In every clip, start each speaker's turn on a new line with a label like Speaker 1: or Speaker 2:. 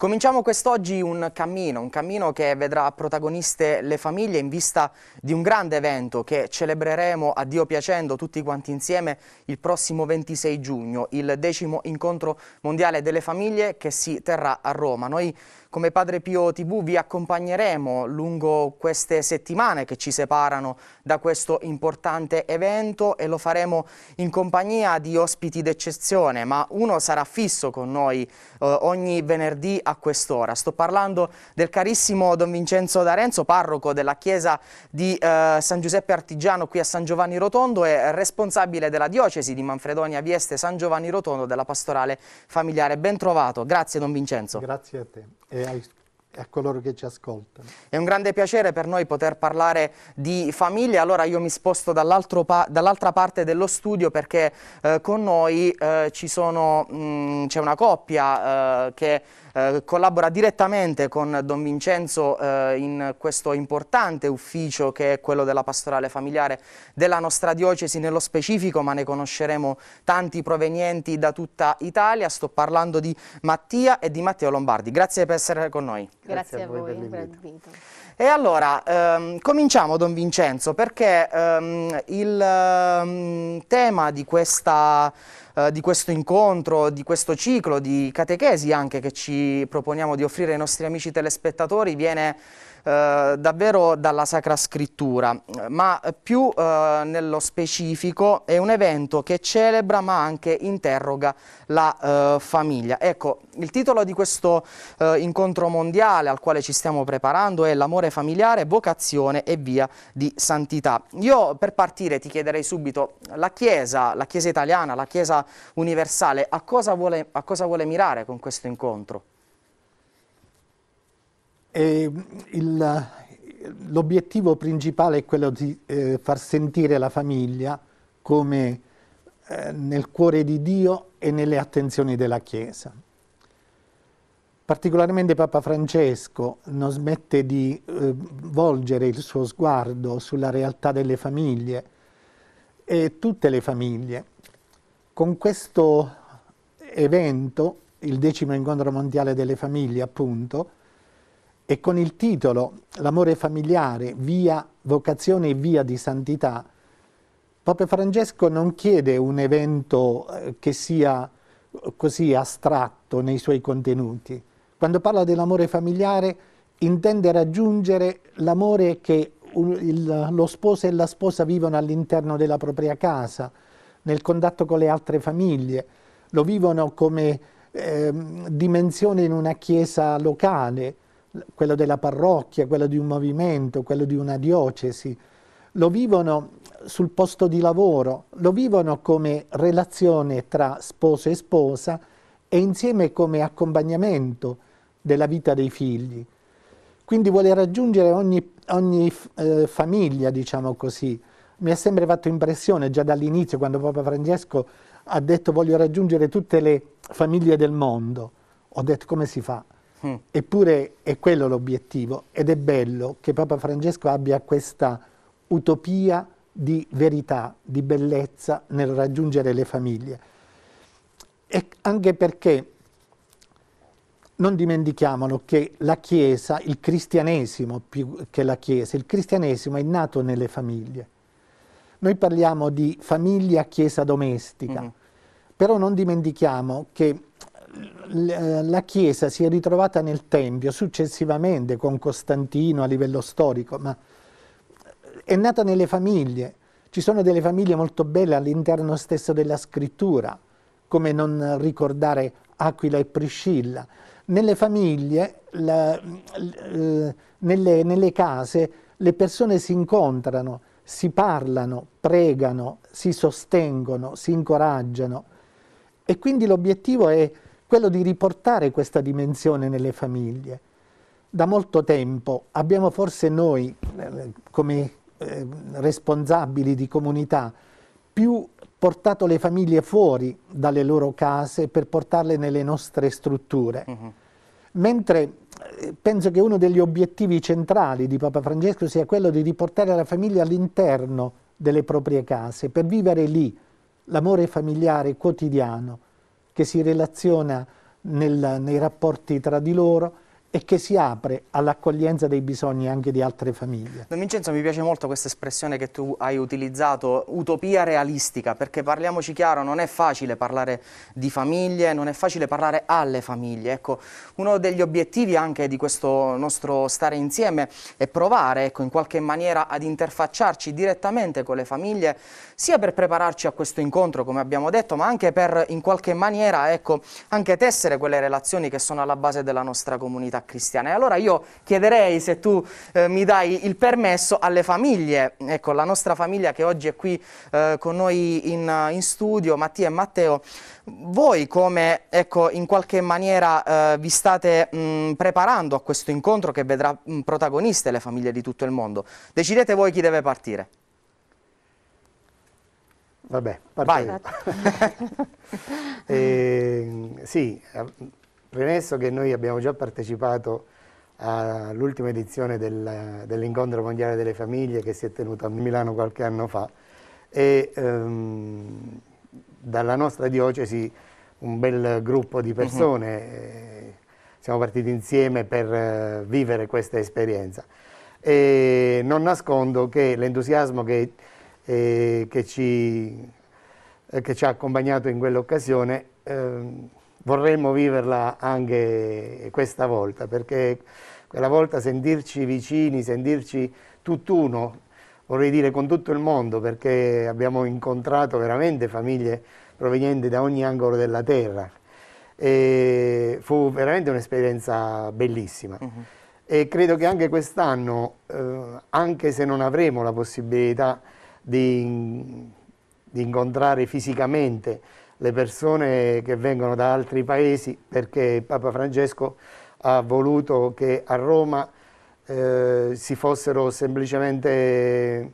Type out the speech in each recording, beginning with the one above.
Speaker 1: Cominciamo quest'oggi un cammino, un cammino che vedrà protagoniste le famiglie in vista di un grande evento che celebreremo a Dio piacendo tutti quanti insieme il prossimo 26 giugno, il decimo incontro mondiale delle famiglie che si terrà a Roma. Noi come Padre Pio TV vi accompagneremo lungo queste settimane che ci separano da questo importante evento e lo faremo in compagnia di ospiti d'eccezione, ma uno sarà fisso con noi eh, ogni venerdì a quest'ora. Sto parlando del carissimo Don Vincenzo D'Arenzo, parroco della chiesa di eh, San Giuseppe Artigiano qui a San Giovanni Rotondo e responsabile della diocesi di Manfredonia Vieste San Giovanni Rotondo della pastorale familiare. Ben trovato, grazie Don Vincenzo. Grazie a te e ai a coloro che ci ascoltano. È un grande piacere per noi poter parlare di famiglia, allora io mi sposto dall'altra pa dall parte dello studio perché eh, con noi eh, mm, c'è una coppia eh, che eh, collabora direttamente con Don Vincenzo eh, in questo importante ufficio che è quello della pastorale familiare della nostra diocesi nello specifico, ma ne conosceremo tanti provenienti da tutta Italia. Sto parlando di Mattia e di Matteo Lombardi. Grazie per essere con noi. Grazie, Grazie a voi, voi e allora, ehm, cominciamo Don Vincenzo, perché ehm, il ehm, tema di questa eh, di questo incontro, di questo ciclo di catechesi anche che ci proponiamo di offrire ai nostri amici telespettatori viene eh, davvero dalla Sacra Scrittura, ma più eh, nello specifico è un evento che celebra ma anche interroga la eh, famiglia. Ecco, il titolo di questo eh, incontro mondiale al quale ci stiamo preparando è L'amore familiare, vocazione e via di santità. Io per partire ti chiederei subito la Chiesa, la Chiesa italiana, la Chiesa universale, a cosa vuole, a cosa vuole mirare con questo incontro?
Speaker 2: l'obiettivo principale è quello di eh, far sentire la famiglia come eh, nel cuore di Dio e nelle attenzioni della Chiesa. Particolarmente Papa Francesco non smette di eh, volgere il suo sguardo sulla realtà delle famiglie e tutte le famiglie. Con questo evento, il decimo incontro mondiale delle famiglie appunto, e con il titolo L'amore familiare, via vocazione e via di santità, Papa Francesco non chiede un evento eh, che sia così astratto nei suoi contenuti. Quando parla dell'amore familiare intende raggiungere l'amore che lo sposo e la sposa vivono all'interno della propria casa, nel contatto con le altre famiglie, lo vivono come eh, dimensione in una chiesa locale, quello della parrocchia, quello di un movimento, quello di una diocesi, lo vivono sul posto di lavoro, lo vivono come relazione tra sposo e sposa e insieme come accompagnamento della vita dei figli. Quindi vuole raggiungere ogni, ogni eh, famiglia, diciamo così. Mi ha sempre fatto impressione già dall'inizio, quando Papa Francesco ha detto voglio raggiungere tutte le famiglie del mondo. Ho detto come si fa? Eppure è quello l'obiettivo ed è bello che Papa Francesco abbia questa utopia di verità, di bellezza nel raggiungere le famiglie. E anche perché non dimentichiamolo che la Chiesa, il cristianesimo più che la Chiesa, il cristianesimo è nato nelle famiglie. Noi parliamo di famiglia chiesa domestica, mm. però non dimentichiamo che eh, la Chiesa si è ritrovata nel Tempio successivamente con Costantino a livello storico, ma è nata nelle famiglie. Ci sono delle famiglie molto belle all'interno stesso della scrittura, come non ricordare Aquila e Priscilla. Nelle famiglie, la, eh, nelle, nelle case, le persone si incontrano, si parlano, pregano, si sostengono, si incoraggiano. E quindi l'obiettivo è quello di riportare questa dimensione nelle famiglie. Da molto tempo abbiamo forse noi, eh, come eh, responsabili di comunità, più portato le famiglie fuori dalle loro case per portarle nelle nostre strutture. Uh mhm. -huh. Mentre eh, penso che uno degli obiettivi centrali di Papa Francesco sia quello di riportare la famiglia all'interno delle proprie case, per vivere lì l'amore familiare quotidiano, che si relaziona nel, nei rapporti tra di loro, e che si apre all'accoglienza dei bisogni anche di altre famiglie.
Speaker 1: Don Vincenzo, mi piace molto questa espressione che tu hai utilizzato, utopia realistica, perché parliamoci chiaro, non è facile parlare di famiglie, non è facile parlare alle famiglie. Ecco, uno degli obiettivi anche di questo nostro stare insieme è provare ecco, in qualche maniera ad interfacciarci direttamente con le famiglie, sia per prepararci a questo incontro, come abbiamo detto, ma anche per in qualche maniera ecco, anche tessere quelle relazioni che sono alla base della nostra comunità comunità cristiana. E allora io chiederei se tu eh, mi dai il permesso alle famiglie, ecco la nostra famiglia che oggi è qui eh, con noi in, in, studio, Mattia e Matteo, voi come ecco, in qualche maniera eh, vi state mh, mm, preparando a questo incontro che vedrà mh, mm, protagoniste le famiglie di tutto il mondo? Decidete voi chi deve partire. Vabbè, parto Vai.
Speaker 3: eh, sì, eh, Premesso che noi abbiamo già partecipato all'ultima edizione del, dell'incontro mondiale delle famiglie che si è tenuto a Milano qualche anno fa e ehm, dalla nostra diocesi un bel gruppo di persone, uh mhm. eh, -huh. siamo partiti insieme per eh, vivere questa esperienza e non nascondo che l'entusiasmo che, eh, che, eh, che, ci, ha accompagnato in quell'occasione ehm, vorremmo viverla anche questa volta, perché quella volta sentirci vicini, sentirci tutt'uno, vorrei dire con tutto il mondo, perché abbiamo incontrato veramente famiglie provenienti da ogni angolo della terra. E fu veramente un'esperienza bellissima. Uh mm-hmm. -huh. E credo che anche quest'anno, eh, anche se non avremo la possibilità di, di incontrare fisicamente le persone che vengono da altri paesi perché Papa Francesco ha voluto che a Roma eh, si fossero semplicemente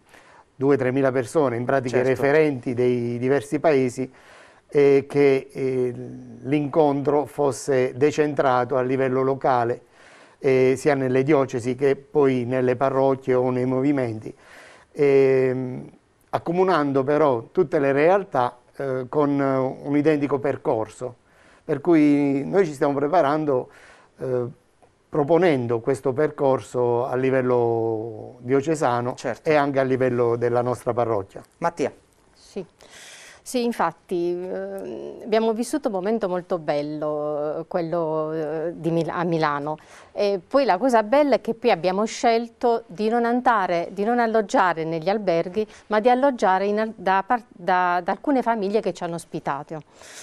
Speaker 3: 2-3 mila persone, in pratica certo. referenti dei diversi paesi, e che eh, l'incontro fosse decentrato a livello locale, eh, sia nelle diocesi che poi nelle parrocchie o nei movimenti, ehm, accomunando però tutte le realtà eh, con eh, un identico percorso. Per cui noi ci stiamo preparando eh, proponendo questo percorso a livello diocesano certo. e anche a livello della nostra parrocchia.
Speaker 1: Mattia.
Speaker 4: Sì, infatti eh, abbiamo vissuto un momento molto bello, eh, quello eh, Mil a Milano. E poi la cosa bella è che qui abbiamo scelto di non, andare, di non alloggiare negli alberghi, ma di alloggiare in, da, da, da, alcune famiglie che ci hanno ospitato.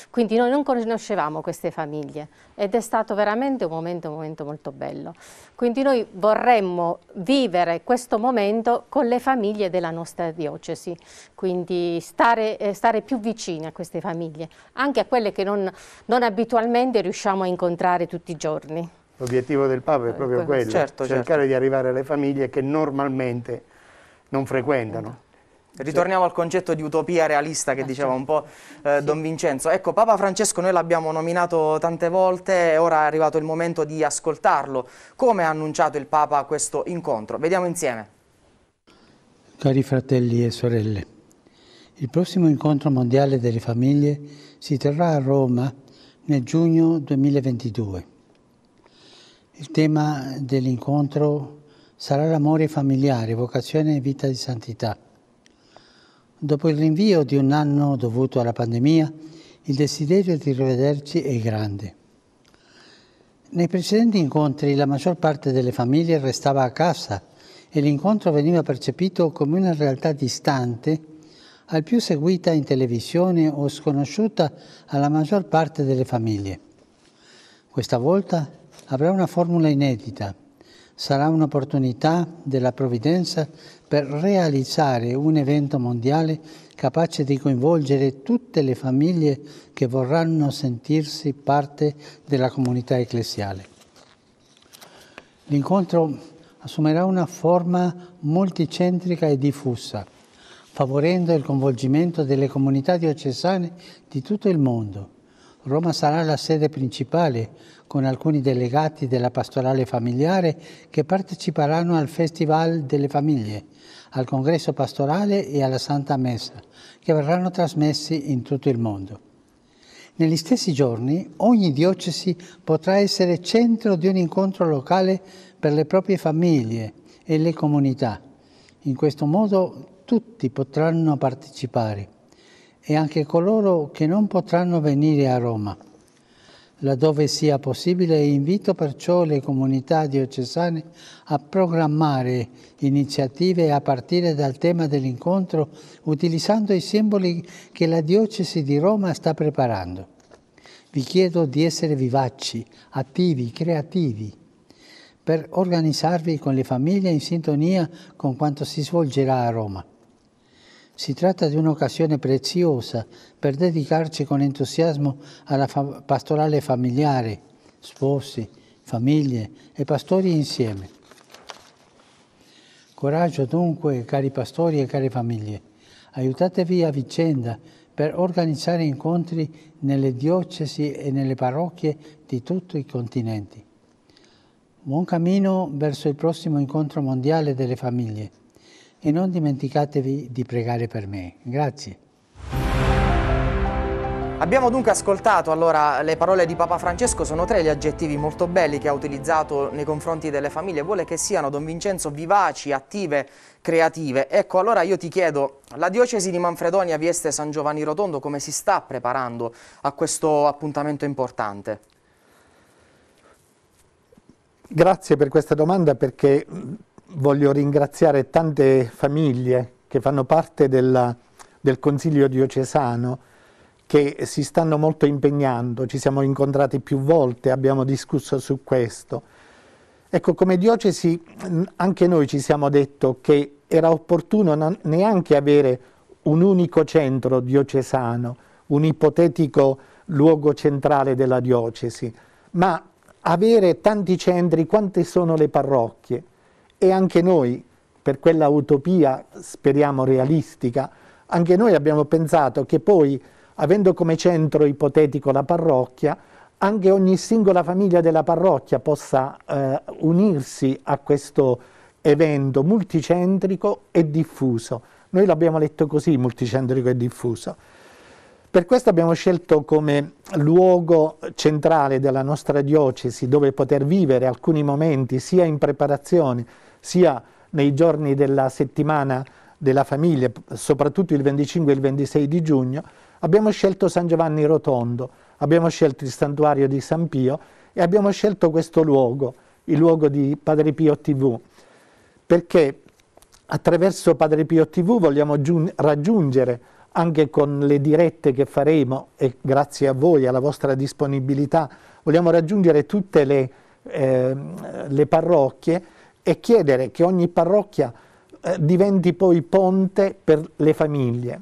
Speaker 4: Quindi noi non conoscevamo queste famiglie ed è stato veramente un momento, un momento molto bello. Quindi noi vorremmo vivere questo momento con le famiglie della nostra diocesi, quindi stare, eh, stare più più vicine a queste famiglie, anche a quelle che non, non abitualmente riusciamo a incontrare tutti i giorni.
Speaker 3: L'obiettivo del Papa è proprio eh, quello, certo, certo. cercare certo. di arrivare alle famiglie che normalmente non frequentano. Esatto.
Speaker 1: Ritorniamo al concetto di utopia realista che eh, diceva un po' eh, Don Vincenzo. Ecco, Papa Francesco noi l'abbiamo nominato tante volte e ora è arrivato il momento di ascoltarlo. Come ha annunciato il Papa questo incontro? Vediamo insieme.
Speaker 5: Cari fratelli e sorelle, il prossimo incontro mondiale delle famiglie si terrà a Roma nel giugno 2022. Il tema dell'incontro sarà l'amore familiare, vocazione e vita di santità. Dopo il rinvio di un anno dovuto alla pandemia, il desiderio di rivederci è grande. Nei precedenti incontri la maggior parte delle famiglie restava a casa e l'incontro veniva percepito come una realtà distante al più seguita in televisione o sconosciuta alla maggior parte delle famiglie. Questa volta avrà una formula inedita. Sarà un'opportunità della provvidenza per realizzare un evento mondiale capace di coinvolgere tutte le famiglie che vorranno sentirsi parte della comunità ecclesiale. L'incontro assumerà una forma multicentrica e diffusa favorendo il coinvolgimento delle comunità diocesane di tutto il mondo. Roma sarà la sede principale, con alcuni delegati della pastorale familiare che parteciperanno al Festival delle Famiglie, al congresso pastorale e alla Santa Messa, che verranno trasmessi in tutto il mondo. Negli stessi giorni ogni diocesi potrà essere centro di un incontro locale per le proprie famiglie e le comunità. In questo modo tutti potranno partecipare e anche coloro che non potranno venire a Roma. Laddove sia possibile invito perciò le comunità diocesane a programmare iniziative a partire dal tema dell'incontro utilizzando i simboli che la diocesi di Roma sta preparando. Vi chiedo di essere vivaci, attivi, creativi per organizzarvi con le famiglie in sintonia con quanto si svolgerà a Roma. Si tratta di un'occasione preziosa per dedicarci con entusiasmo alla fa pastorale familiare, sposi, famiglie e pastori insieme. Coraggio dunque, cari pastori e care famiglie, aiutatevi a vicenda per organizzare incontri nelle diocesi e nelle parrocchie di tutti i continenti. Buon cammino verso il prossimo incontro mondiale delle famiglie e non dimenticatevi di pregare per me. Grazie.
Speaker 1: Abbiamo dunque ascoltato allora le parole di Papa Francesco, sono tre gli aggettivi molto belli che ha utilizzato nei confronti delle famiglie, vuole che siano, Don Vincenzo, vivaci, attive, creative. Ecco, allora io ti chiedo, la diocesi di Manfredonia Vieste San Giovanni Rotondo come si sta preparando a questo appuntamento importante?
Speaker 2: Grazie per questa domanda perché voglio ringraziare tante famiglie che fanno parte della, del Consiglio diocesano che si stanno molto impegnando, ci siamo incontrati più volte, abbiamo discusso su questo. Ecco, come diocesi anche noi ci siamo detto che era opportuno non, neanche avere un unico centro diocesano, un ipotetico luogo centrale della diocesi, ma avere tanti centri, quante sono le parrocchie, e anche noi, per quella utopia speriamo realistica, anche noi abbiamo pensato che poi, avendo come centro ipotetico la parrocchia, anche ogni singola famiglia della parrocchia possa eh, unirsi a questo evento multicentrico e diffuso. Noi l'abbiamo letto così, multicentrico e diffuso. Per questo abbiamo scelto come luogo centrale della nostra diocesi dove poter vivere alcuni momenti sia in preparazione sia nei giorni della settimana della famiglia, soprattutto il 25 e il 26 di giugno, abbiamo scelto San Giovanni Rotondo, abbiamo scelto il santuario di San Pio e abbiamo scelto questo luogo, il luogo di Padre Pio TV, perché attraverso Padre Pio TV vogliamo raggiungere anche con le dirette che faremo e grazie a voi, alla vostra disponibilità, vogliamo raggiungere tutte le, eh, le parrocchie e chiedere che ogni parrocchia eh, diventi poi ponte per le famiglie.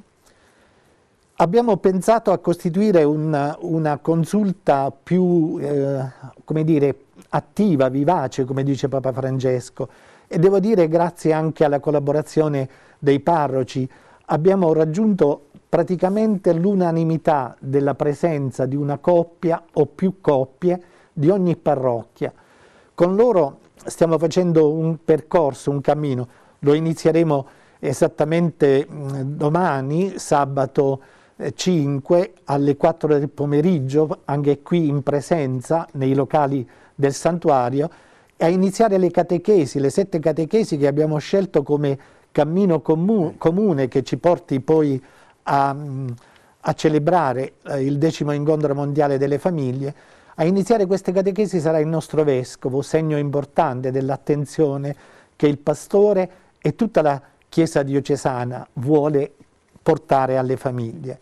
Speaker 2: Abbiamo pensato a costituire una, una consulta più, eh, come dire, attiva, vivace, come dice Papa Francesco, e devo dire grazie anche alla collaborazione dei parroci abbiamo raggiunto praticamente l'unanimità della presenza di una coppia o più coppie di ogni parrocchia. Con loro stiamo facendo un percorso, un cammino, lo inizieremo esattamente domani, sabato 5 eh, alle 4 del pomeriggio, anche qui in presenza nei locali del santuario, a iniziare le catechesi, le sette catechesi che abbiamo scelto come cammino comu comune che ci porti poi a, a celebrare eh, il decimo incontro mondiale delle famiglie a iniziare queste catechesi sarà il nostro vescovo, segno importante dell'attenzione che il pastore e tutta la Chiesa diocesana vuole portare alle famiglie.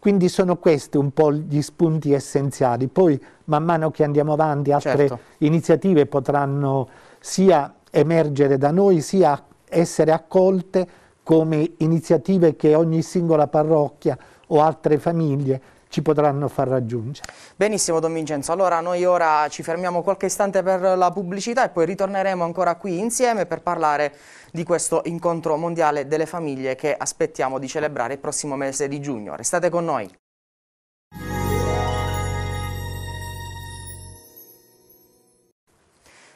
Speaker 2: Quindi sono questi un po' gli spunti essenziali. Poi, man mano che andiamo avanti, altre certo. iniziative potranno sia emergere da noi, sia essere accolte come iniziative che ogni singola parrocchia o altre famiglie ci potranno far raggiungere.
Speaker 1: Benissimo Don Vincenzo, allora noi ora ci fermiamo qualche istante per la pubblicità e poi ritorneremo ancora qui insieme per parlare di questo incontro mondiale delle famiglie che aspettiamo di celebrare il prossimo mese di giugno. Restate con noi.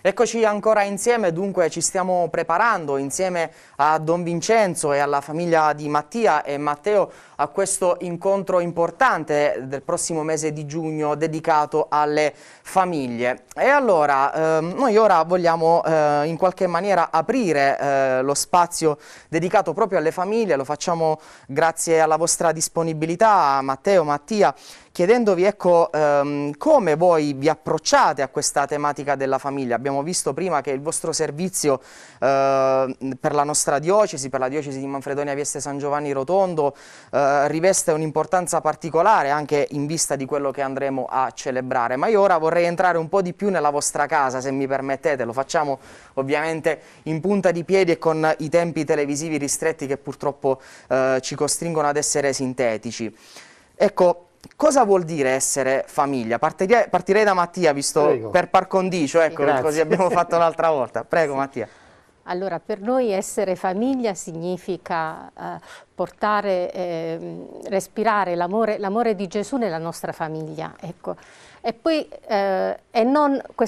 Speaker 1: Eccoci ancora insieme, dunque ci stiamo preparando insieme a Don Vincenzo e alla famiglia di Mattia e Matteo a questo incontro importante del prossimo mese di giugno dedicato alle famiglie. E allora ehm, noi ora vogliamo eh, in qualche maniera aprire eh, lo spazio dedicato proprio alle famiglie, lo facciamo grazie alla vostra disponibilità Matteo, Mattia chiedendovi ecco, ehm, come voi vi approcciate a questa tematica della famiglia. Abbiamo visto prima che il vostro servizio eh, per la nostra diocesi, per la diocesi di Manfredonia Vieste San Giovanni Rotondo, eh, riveste un'importanza particolare anche in vista di quello che andremo a celebrare. Ma io ora vorrei entrare un po' di più nella vostra casa, se mi permettete, lo facciamo ovviamente in punta di piedi e con i tempi televisivi ristretti che purtroppo eh, ci costringono ad essere sintetici. Ecco, cosa vuol dire essere famiglia? Partirei, partirei da Mattia, visto Prego. per par condicio, ecco, così abbiamo fatto l'altra volta. Prego sì. Mattia.
Speaker 4: Allora, per noi essere famiglia significa eh, portare, eh, respirare l'amore di Gesù nella nostra famiglia. Ecco. E poi eh,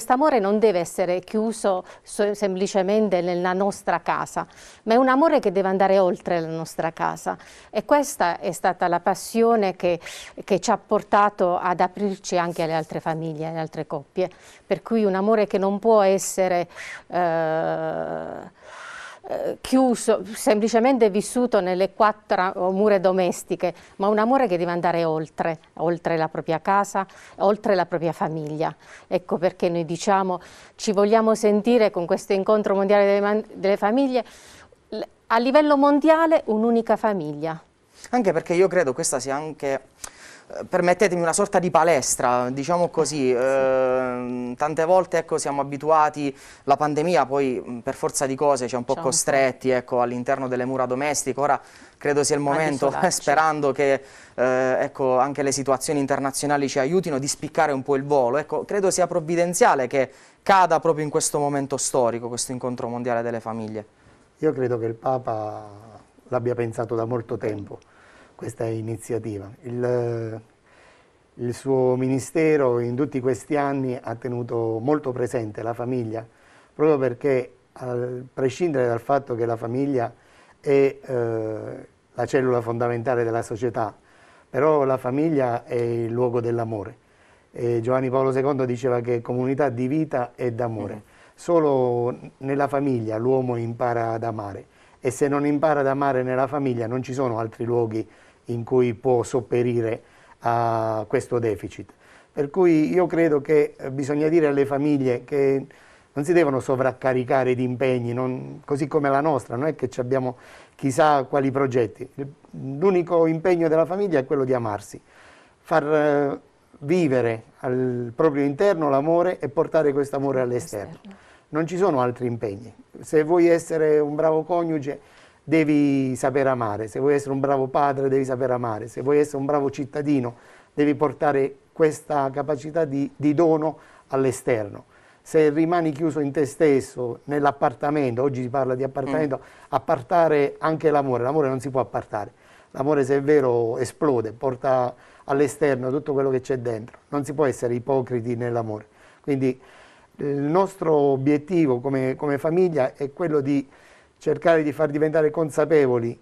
Speaker 4: amore non deve essere chiuso semplicemente nella nostra casa, ma è un amore che deve andare oltre la nostra casa. E questa è stata la passione che, che ci ha portato ad aprirci anche alle altre famiglie, alle altre coppie. Per cui un amore che non può essere... Eh, eh, chiuso, semplicemente vissuto nelle quattro mura domestiche, ma un amore che deve andare oltre, oltre la propria casa, oltre la propria famiglia. Ecco perché noi diciamo, ci vogliamo sentire con questo incontro mondiale delle, delle famiglie, a livello mondiale un'unica famiglia.
Speaker 1: Anche perché io credo questa sia anche permettetemi una sorta di palestra, diciamo così, eh, tante volte ecco, siamo abituati, la pandemia poi mm, per forza di cose ci ha un po' costretti ecco, all'interno delle mura domestiche, ora credo sia il momento, sperando che eh, ecco, anche le situazioni internazionali ci aiutino, di spiccare un po' il volo, ecco, credo sia provvidenziale che cada proprio in questo momento storico questo incontro mondiale delle famiglie.
Speaker 3: Io credo che il Papa l'abbia pensato da molto tempo questa iniziativa. Il, eh, il suo ministero in tutti questi anni ha tenuto molto presente la famiglia, proprio perché a prescindere dal fatto che la famiglia è eh, la cellula fondamentale della società, però la famiglia è il luogo dell'amore. Giovanni Paolo II diceva che comunità di vita è d'amore. Mm-hmm. Solo nella famiglia l'uomo impara ad amare e se non impara ad amare nella famiglia non ci sono altri luoghi in cui può sopperire a questo deficit. Per cui io credo che eh, bisogna dire alle famiglie che non si devono sovraccaricare di impegni, non, così come la nostra, non è che abbiamo chissà quali progetti. L'unico impegno della famiglia è quello di amarsi, far eh, vivere al proprio interno l'amore e portare questo amore all'esterno. Non ci sono altri impegni. Se vuoi essere un bravo coniuge, devi saper amare, se vuoi essere un bravo padre devi saper amare, se vuoi essere un bravo cittadino devi portare questa capacità di, di dono all'esterno. Se rimani chiuso in te stesso, nell'appartamento, oggi si parla di appartamento, mm. appartare anche l'amore, l'amore non si può appartare, l'amore se è vero esplode, porta all'esterno tutto quello che c'è dentro, non si può essere ipocriti nell'amore. Quindi il nostro obiettivo come, come famiglia è quello di cercare di far diventare consapevoli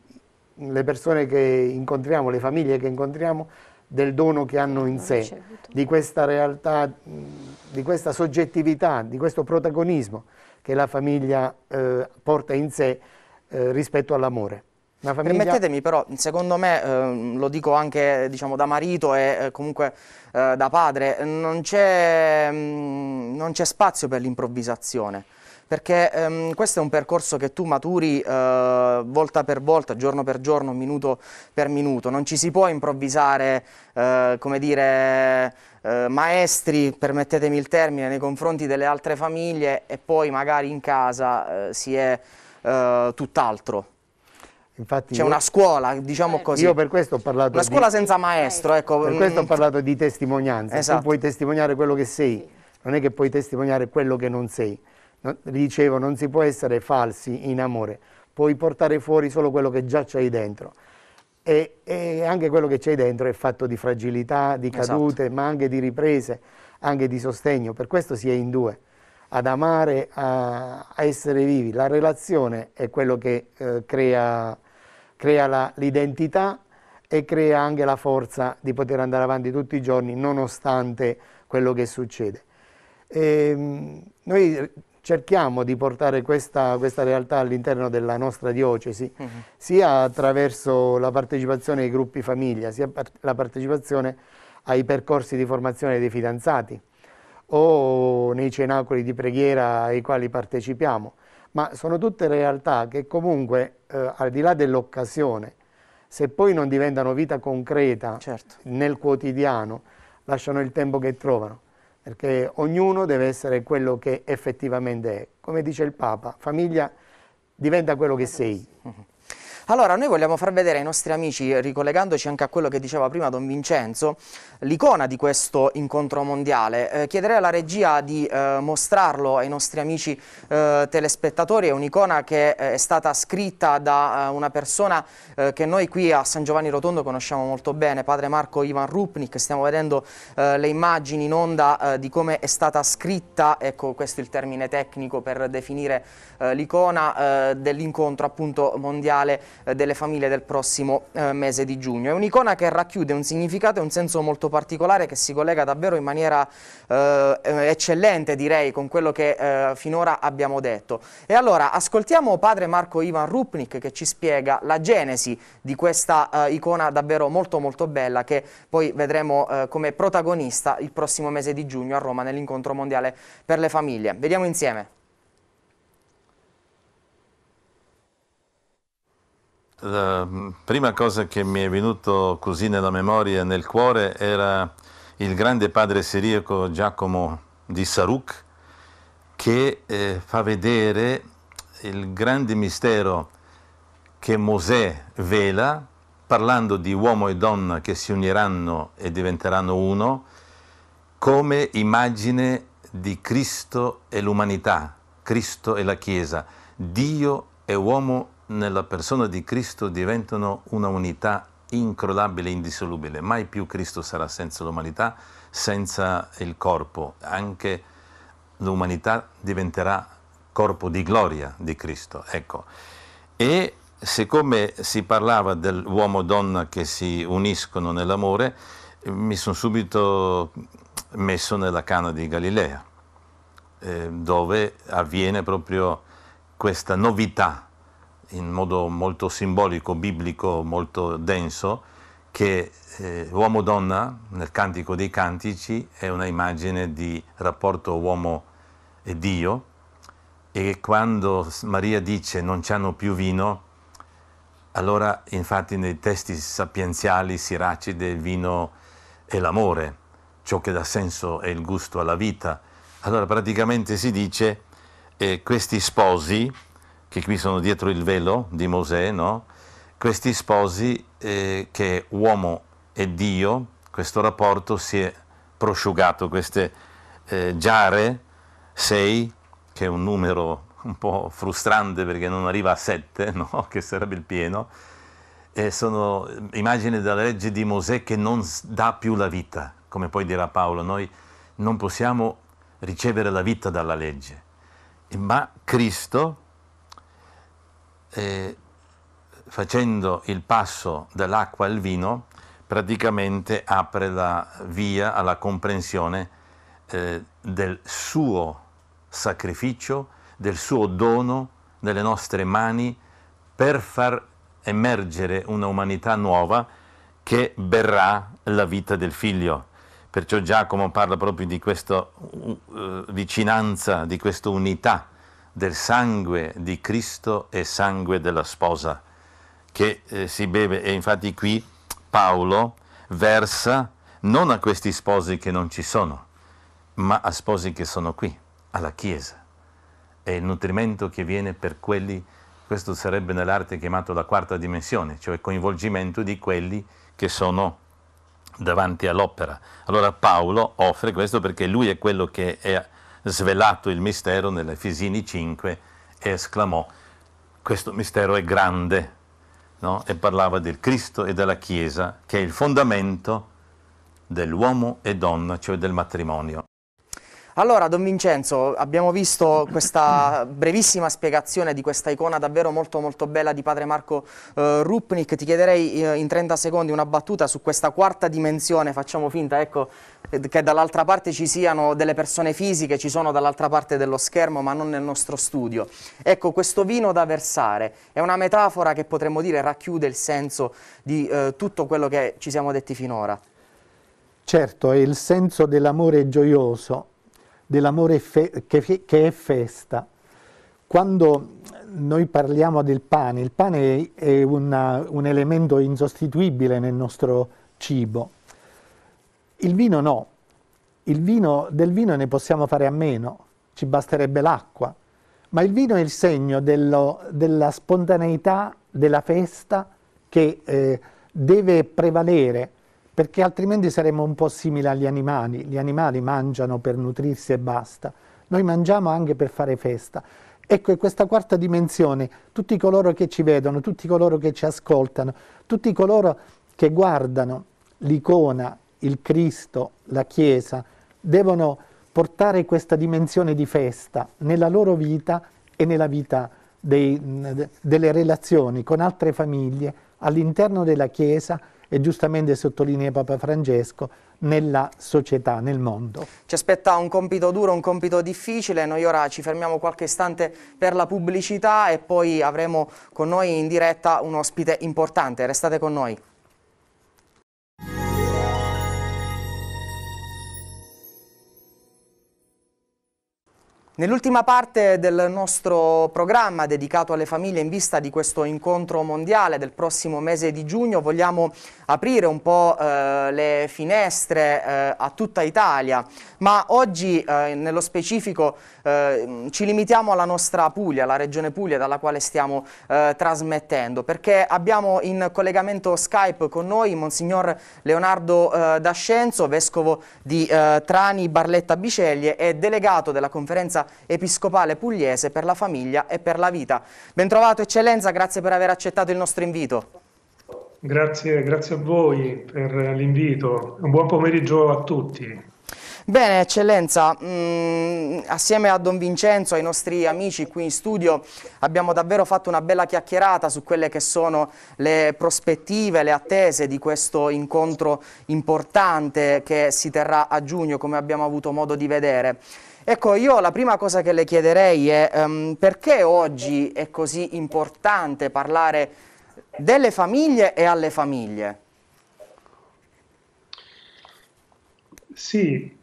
Speaker 3: le persone che incontriamo, le famiglie che incontriamo, del dono che hanno in sé, di questa realtà, di questa soggettività, di questo protagonismo che la famiglia eh, porta in sé eh, rispetto all'amore.
Speaker 1: Famiglia... Permettetemi però, secondo me, eh, lo dico anche diciamo, da marito e eh, comunque eh, da padre, non c'è spazio per l'improvvisazione perché ehm, questo è un percorso che tu maturi eh, volta per volta, giorno per giorno, minuto per minuto, non ci si può improvvisare, eh, come dire, eh, maestri, permettetemi il termine, nei confronti delle altre famiglie e poi magari in casa eh, si è eh, tutt'altro.
Speaker 3: Infatti C'è una
Speaker 1: scuola, diciamo certo. così. Io per
Speaker 3: questo ho parlato Una scuola senza
Speaker 1: maestro, eh. ecco. Per mm, questo ho mm.
Speaker 3: parlato di testimonianza. Esatto. Tu puoi testimoniare quello che sei, non è che puoi testimoniare quello che non sei. No, dicevo, non si può essere falsi in amore, puoi portare fuori solo quello che già c'hai dentro. E, e anche quello che c'hai dentro è fatto di fragilità, di esatto. cadute, esatto. ma anche di riprese, anche di sostegno. Per questo si è in due, ad amare, a, a essere vivi. La relazione è quello che eh, crea, crea l'identità e crea anche la forza di poter andare avanti tutti i giorni nonostante quello che succede. E, ehm, noi cerchiamo di portare questa, questa realtà all'interno della nostra diocesi, uh mhm. -huh. sia attraverso la partecipazione ai gruppi famiglia, sia par la partecipazione ai percorsi di formazione dei fidanzati o nei cenacoli di preghiera ai quali partecipiamo, ma sono tutte realtà che comunque, eh, al di là dell'occasione, se poi non diventano vita concreta certo. nel quotidiano, lasciano il tempo che trovano perché ognuno deve essere quello che effettivamente è. Come dice il Papa,
Speaker 1: famiglia diventa quello che sei. Allora, noi vogliamo far vedere ai nostri amici, ricollegandoci anche a quello che diceva prima Don Vincenzo, l'icona di questo incontro mondiale. Eh, chiederei alla regia di eh, mostrarlo ai nostri amici eh, telespettatori, è un'icona che eh, è stata scritta da eh, una persona eh, che noi qui a San Giovanni Rotondo conosciamo molto bene, padre Marco Ivan Rupnik, stiamo vedendo le immagini in onda di come è stata scritta, ecco questo è il termine tecnico per definire l'icona dell'incontro appunto mondiale eh, delle famiglie del prossimo eh, mese di giugno. È un'icona che racchiude un significato e un senso molto particolare che si collega davvero in maniera eh, eccellente direi con quello che finora abbiamo detto. E allora ascoltiamo padre Marco Ivan Rupnik che ci spiega la genesi di questa icona davvero molto molto bella che poi vedremo come protagonista il prossimo mese di giugno a Roma nell'incontro mondiale per le famiglie. Vediamo insieme.
Speaker 6: la ehm, prima cosa che mi è venuto così nella memoria e nel cuore era il grande padre siriaco Giacomo di Saruk che eh, fa vedere il grande mistero che Mosè vela parlando di uomo e donna che si uniranno e diventeranno uno come immagine di Cristo e l'umanità, Cristo e la Chiesa, Dio e uomo nella persona di Cristo diventano una unità incrollabile, indissolubile. Mai più Cristo sarà senza l'umanità, senza il corpo. Anche l'umanità diventerà corpo di gloria di Cristo. Ecco. E siccome si parlava dell'uomo donna che si uniscono nell'amore, mi sono subito messo nella cana di Galilea, eh, dove avviene proprio questa novità in modo molto simbolico, biblico, molto denso, che eh, uomo-donna nel Cantico dei Cantici è una immagine di rapporto uomo e Dio e quando Maria dice non c'hanno più vino, allora infatti nei testi sapienziali si racide il vino e l'amore, ciò che dà senso è il gusto alla vita. Allora praticamente si dice eh, questi sposi che qui sono dietro il velo di Mosè, no? questi sposi eh, che uomo e Dio, questo rapporto si è prosciugato, queste eh, giare sei, che è un numero un po' frustrante perché non arriva a sette, no? che sarebbe il pieno, e sono immagini della legge di Mosè che non dà più la vita, come poi dirà Paolo, noi non possiamo ricevere la vita dalla legge, ma Cristo eh, facendo il passo dall'acqua al vino, praticamente apre la via alla comprensione eh, del suo sacrificio, del suo dono nelle nostre mani per far emergere una umanità nuova che berrà la vita del figlio. Perciò Giacomo parla proprio di questa uh, eh, vicinanza, di questa unità del sangue di Cristo e sangue della sposa che eh, si beve. E infatti qui Paolo versa non a questi sposi che non ci sono, ma a sposi che sono qui, alla Chiesa. È il nutrimento che viene per quelli, questo sarebbe nell'arte chiamato la quarta dimensione, cioè coinvolgimento di quelli che sono davanti all'opera. Allora Paolo offre questo perché lui è quello che è svelato il mistero nell'Efesini 5 e esclamò questo mistero è grande no? e parlava del Cristo e della Chiesa che è il fondamento dell'uomo e donna, cioè del matrimonio.
Speaker 1: Allora, Don Vincenzo, abbiamo visto questa brevissima spiegazione di questa icona davvero molto molto bella di padre Marco eh, Rupnik. Ti chiederei eh, in 30 secondi una battuta su questa quarta dimensione, facciamo finta, ecco, che dall'altra parte ci siano delle persone fisiche, ci sono dall'altra parte dello schermo, ma non nel nostro studio. Ecco, questo vino da versare è una metafora che potremmo dire racchiude il senso di eh, tutto quello che ci siamo detti finora.
Speaker 2: Certo, è il senso dell'amore gioioso dell'amore fe- che, che, è festa. Quando noi parliamo del pane, il pane è una, un elemento insostituibile nel nostro cibo. Il vino no, il vino, del vino ne possiamo fare a meno, ci basterebbe l'acqua, ma il vino è il segno dello, della spontaneità, della festa che eh, deve prevalere perché altrimenti saremmo un po' simili agli animali, gli animali mangiano per nutrirsi e basta, noi mangiamo anche per fare festa. Ecco, in questa quarta dimensione, tutti coloro che ci vedono, tutti coloro che ci ascoltano, tutti coloro che guardano l'icona, il Cristo, la Chiesa, devono portare questa dimensione di festa nella loro vita e nella vita dei, delle relazioni con altre famiglie, all'interno della Chiesa, e giustamente sottolinea Papa Francesco, nella società, nel mondo.
Speaker 1: Ci aspetta un compito duro, un compito difficile, noi ora ci fermiamo qualche istante per la pubblicità e poi avremo con noi in diretta un ospite importante, restate con noi. Nell'ultima parte del nostro programma dedicato alle famiglie in vista di questo incontro mondiale del prossimo mese di giugno vogliamo aprire un po' eh, le finestre eh, a tutta Italia, ma oggi eh, nello specifico eh, ci limitiamo alla nostra Puglia, la regione Puglia dalla quale stiamo eh, trasmettendo, perché abbiamo in collegamento Skype con noi Monsignor Leonardo eh, Dascenzo, vescovo di Trani Barletta Biceglie e delegato della conferenza Episcopale Pugliese per la Famiglia e per la Vita. Bentrovato Eccellenza, grazie per aver accettato il nostro invito.
Speaker 7: Grazie, grazie a voi per l'invito. Un buon pomeriggio a tutti.
Speaker 1: Bene, eccellenza, mh, mm, assieme a Don Vincenzo, ai nostri amici qui in studio, abbiamo davvero fatto una bella chiacchierata su quelle che sono le prospettive, le attese di questo incontro importante che si terrà a giugno, come abbiamo avuto modo di vedere. Ecco, io la prima cosa che le chiederei è um, perché oggi è così importante parlare delle famiglie e alle famiglie?
Speaker 7: Sì,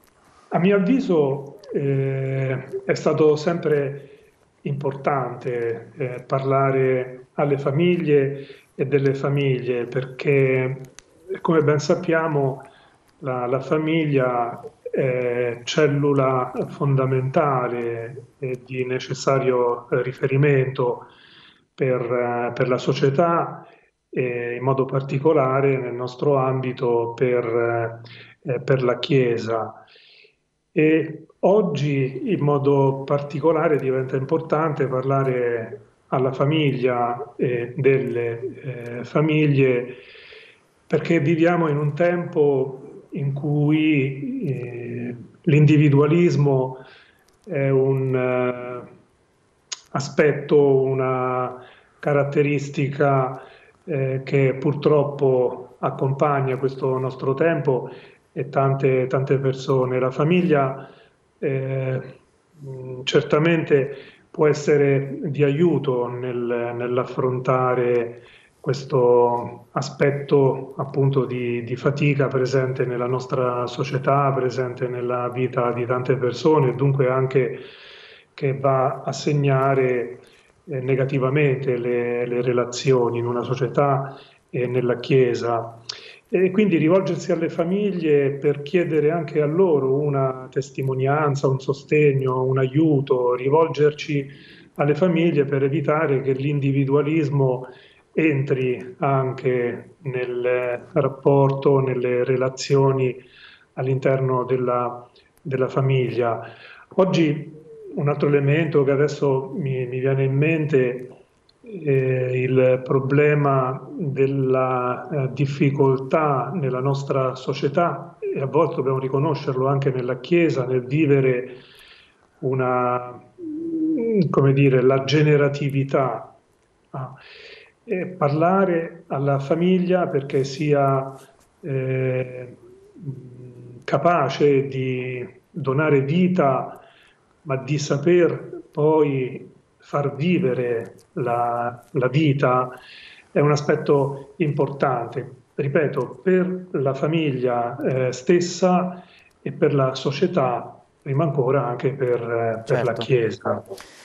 Speaker 7: a mio avviso eh, è stato sempre importante eh, parlare alle famiglie e delle famiglie perché, come ben sappiamo, la, la famiglia eh, cellula fondamentale e di necessario eh, riferimento per, eh, per, la società e in modo particolare nel nostro ambito per, eh, per la Chiesa. E oggi in modo particolare diventa importante parlare alla famiglia e delle famiglie perché viviamo in un tempo in cui eh, l'individualismo è un eh, aspetto, una caratteristica eh, che purtroppo accompagna questo nostro tempo e tante, tante persone. La famiglia eh, certamente può essere di aiuto nel, nell'affrontare questo aspetto appunto di, di, fatica presente nella nostra società, presente nella vita di tante persone, dunque anche che va a segnare eh, negativamente le, le, relazioni in una società e nella Chiesa. E quindi rivolgersi alle famiglie per chiedere anche a loro una testimonianza, un sostegno, un aiuto, rivolgerci alle famiglie per evitare che l'individualismo entri anche nel rapporto, nelle relazioni all'interno della, della famiglia. Oggi un altro elemento che adesso mi, mi viene in mente è eh, il problema della eh, difficoltà nella nostra società e a volte dobbiamo riconoscerlo anche nella Chiesa nel vivere una, come dire, la generatività. Ah, eh, parlare alla famiglia perché sia eh, capace di donare vita, ma di saper poi far vivere la, la vita è un aspetto importante, ripeto, per la famiglia eh, stessa e per la società, prima ancora anche per, eh, per certo. la Chiesa.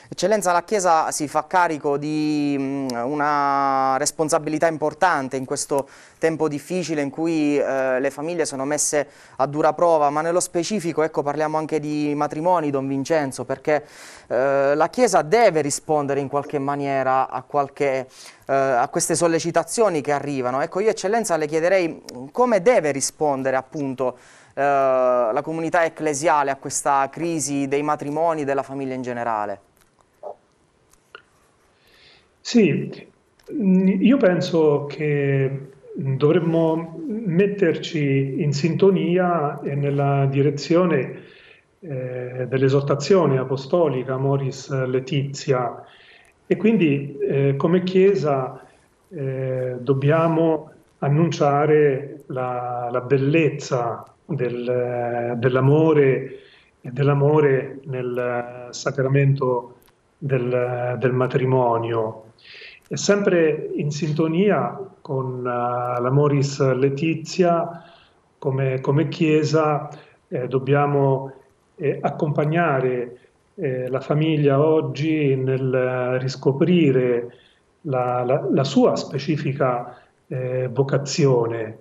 Speaker 1: Eccellenza, la Chiesa si fa carico di mm, una responsabilità importante in questo tempo difficile in cui eh, le famiglie sono messe a dura prova, ma nello specifico ecco, parliamo anche di matrimoni, Don Vincenzo, perché eh, la Chiesa deve rispondere in qualche maniera a, qualche, eh, a queste sollecitazioni che arrivano. Ecco, io Eccellenza le chiederei mm, come deve rispondere appunto eh, la comunità ecclesiale a questa crisi dei matrimoni e della famiglia in generale.
Speaker 7: Sì, io penso che dovremmo metterci in sintonia e nella direzione eh, dell'esortazione apostolica Moris Letizia e quindi eh, come Chiesa eh, dobbiamo annunciare la, la bellezza del, dell'amore e dell'amore nel sacramento del, del matrimonio è sempre in sintonia con uh, la Moris Letizia come, come Chiesa, eh, dobbiamo eh, accompagnare eh, la famiglia oggi nel eh, riscoprire la, la, la sua specifica eh, vocazione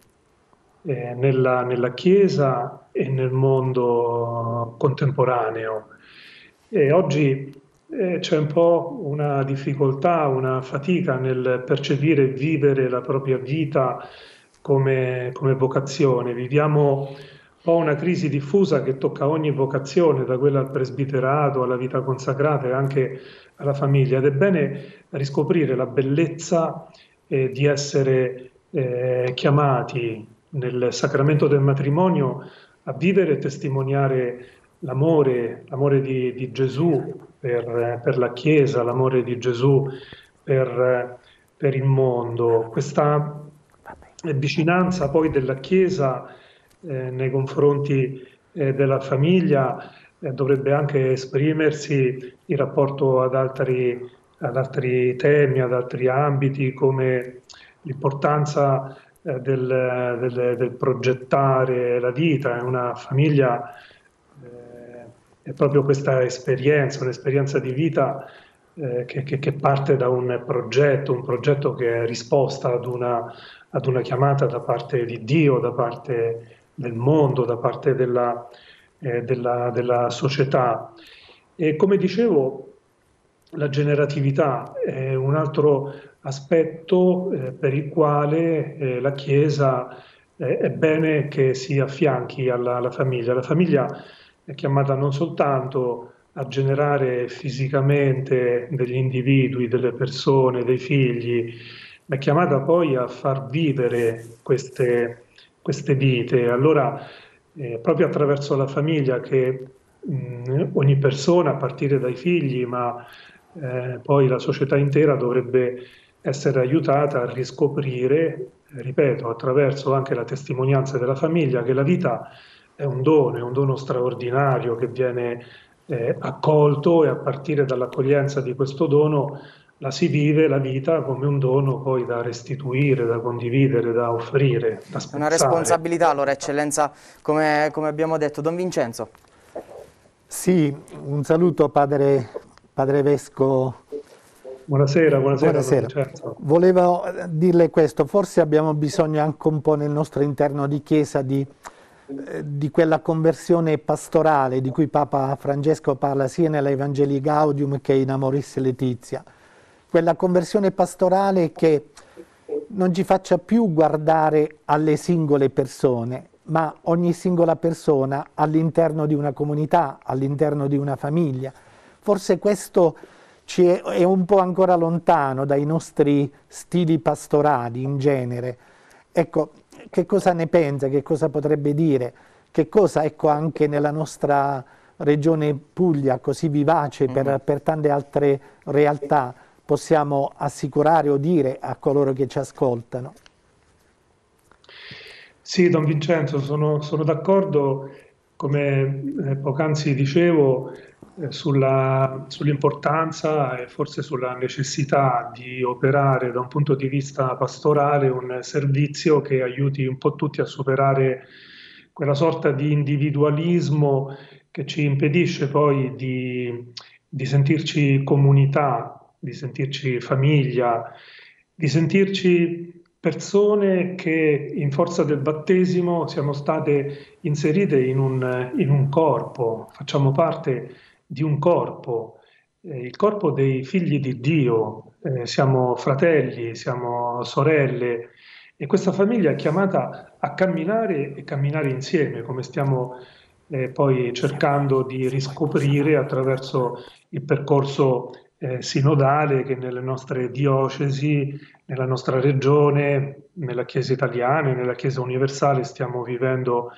Speaker 7: nella, nella, Chiesa e nel mondo contemporaneo. E oggi eh, c'è un po' una difficoltà, una fatica nel percepire e vivere la propria vita come, come vocazione. Viviamo un po' una crisi diffusa che tocca ogni vocazione, da quella al presbiterato, alla vita consacrata e anche alla famiglia. Ed è bene riscoprire la bellezza eh, di essere eh, chiamati nel sacramento del matrimonio a vivere e testimoniare l'amore, l'amore di, di Gesù per, per la Chiesa, l'amore di Gesù per, per, il mondo. Questa vicinanza poi della Chiesa eh, nei confronti eh, della famiglia eh, dovrebbe anche esprimersi in rapporto ad altri, ad altri temi, ad altri ambiti come l'importanza eh, del, del, del, progettare la vita, una famiglia è proprio questa esperienza, un'esperienza di vita eh, che, che, che, parte da un progetto, un progetto che è risposta ad una, ad una, chiamata da parte di Dio, da parte del mondo, da parte della, eh, della, della società. E come dicevo, la generatività è un altro aspetto eh, per il quale eh, la Chiesa eh, è bene che si affianchi alla, alla famiglia. La famiglia è chiamata non soltanto a generare fisicamente degli individui, delle persone, dei figli, ma è chiamata poi a far vivere queste, queste vite. Allora, eh, proprio attraverso la famiglia che mh, ogni persona, a partire dai figli, ma eh, poi la società intera dovrebbe essere aiutata a riscoprire, ripeto, attraverso anche la testimonianza della famiglia, che la vita è è un dono, è un dono straordinario che viene eh, accolto e a partire dall'accoglienza di questo dono la si vive la vita come un dono poi da restituire, da condividere, da offrire.
Speaker 1: Da è una responsabilità, allora, eccellenza, come, come, abbiamo detto. Don Vincenzo.
Speaker 2: Sì, un saluto padre, padre Vesco.
Speaker 7: Buonasera, buonasera. buonasera.
Speaker 2: Volevo eh, dirle questo, forse abbiamo bisogno anche un po' nel nostro interno di chiesa di eh, di quella conversione pastorale di cui Papa Francesco parla sia nella Evangelii Gaudium che in Amoris Letizia, quella conversione pastorale che non ci faccia più guardare alle singole persone, ma ogni singola persona all'interno di una comunità, all'interno di una famiglia. Forse questo è un po' ancora lontano dai nostri stili pastorali in genere. Ecco, che cosa ne pensa, che cosa potrebbe dire, che cosa ecco anche nella nostra regione Puglia così vivace per, mm -hmm. per tante altre realtà possiamo assicurare o dire a coloro che ci ascoltano.
Speaker 7: Sì, Don Vincenzo, sono, sono d'accordo come eh, poc'anzi dicevo, eh, sulla, sull'importanza e forse sulla necessità di operare da un punto di vista pastorale un servizio che aiuti un po' tutti a superare quella sorta di individualismo che ci impedisce poi di, di sentirci comunità, di sentirci famiglia, di sentirci persone che in forza del battesimo siamo state inserite in un, in un corpo, facciamo parte di un corpo, eh, il corpo dei figli di Dio, eh, siamo fratelli, siamo sorelle e questa famiglia è chiamata a camminare e camminare insieme come stiamo eh, poi cercando di riscoprire attraverso il percorso eh, sinodale che nelle nostre diocesi, nella nostra regione, nella Chiesa italiana e nella Chiesa universale stiamo vivendo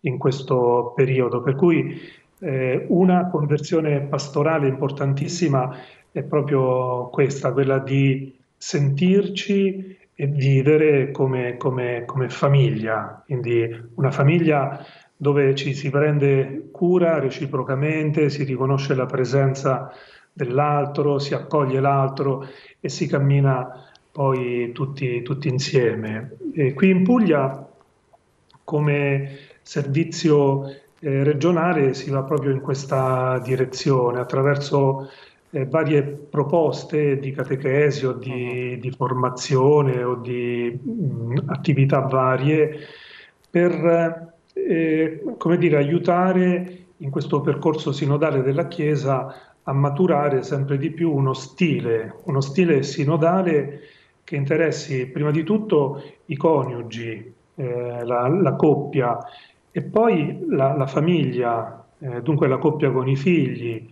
Speaker 7: in questo periodo. Per cui eh, una conversione pastorale importantissima è proprio questa, quella di sentirci e vivere come, come, come famiglia, quindi una famiglia dove ci si prende cura reciprocamente, si riconosce la presenza di dell'altro, si accoglie l'altro e si cammina poi tutti, tutti insieme. E qui in Puglia come servizio eh, regionale si va proprio in questa direzione attraverso eh, varie proposte di catechesi o di, mm-hmm. di formazione o di mh, mm, attività varie per eh, come dire, aiutare in questo percorso sinodale della Chiesa a maturare sempre di più uno stile, uno stile sinodale che interessi prima di tutto i coniugi, eh, la, la, coppia e poi la, la famiglia, eh, dunque la coppia con i figli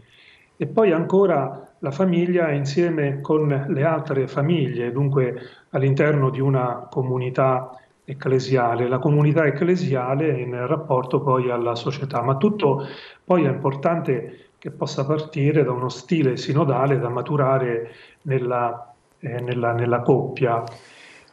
Speaker 7: e poi ancora la famiglia insieme con le altre famiglie, dunque all'interno di una comunità ecclesiale, la comunità ecclesiale in rapporto poi alla società, ma tutto poi è importante che possa partire da uno stile sinodale da maturare nella, eh, nella, nella coppia.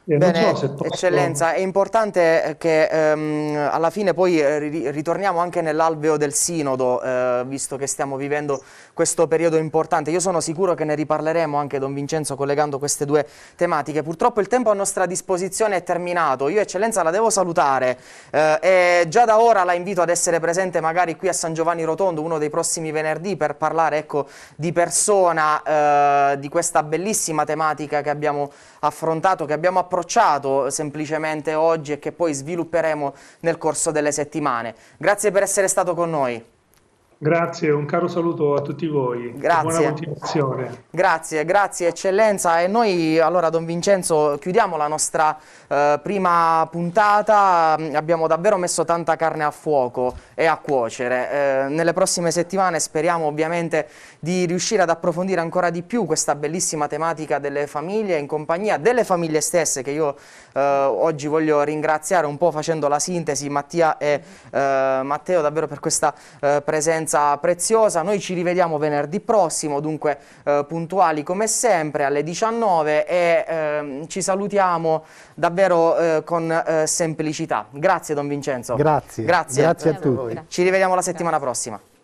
Speaker 7: Eh, Bene, so posso... Eccellenza,
Speaker 1: è importante che ehm, alla fine poi eh, ritorniamo anche nell'alveo del sinodo, eh, visto che stiamo vivendo questo periodo importante. Io sono sicuro che ne riparleremo anche, Don Vincenzo, collegando queste due tematiche. Purtroppo il tempo a nostra disposizione è terminato. Io, Eccellenza, la devo salutare eh, e già da ora la invito ad essere presente magari qui a San Giovanni Rotondo, uno dei prossimi venerdì, per parlare ecco, di persona, eh, di questa bellissima tematica che abbiamo affrontato, che abbiamo approfondato approcciato semplicemente oggi e che poi svilupperemo nel corso delle settimane. Grazie per essere stato con noi.
Speaker 7: Grazie, un caro saluto a tutti voi. Grazie. Buona continuazione.
Speaker 1: Grazie, grazie eccellenza. E noi allora Don Vincenzo chiudiamo la nostra eh, prima puntata. Abbiamo davvero messo tanta carne a fuoco e a cuocere. Eh, nelle prossime settimane speriamo ovviamente di riuscire ad approfondire ancora di più questa bellissima tematica delle famiglie in compagnia delle famiglie stesse che io eh, oggi voglio ringraziare un po' facendo la sintesi Mattia e eh, Matteo davvero per questa eh, presenza preziosa. Noi ci rivediamo venerdì prossimo, dunque eh, puntuali come sempre alle 19 e ehm, ci salutiamo davvero eh, con eh, semplicità. Grazie Don Vincenzo. Grazie. Grazie, Grazie a tutti. Ci rivediamo la settimana prossima.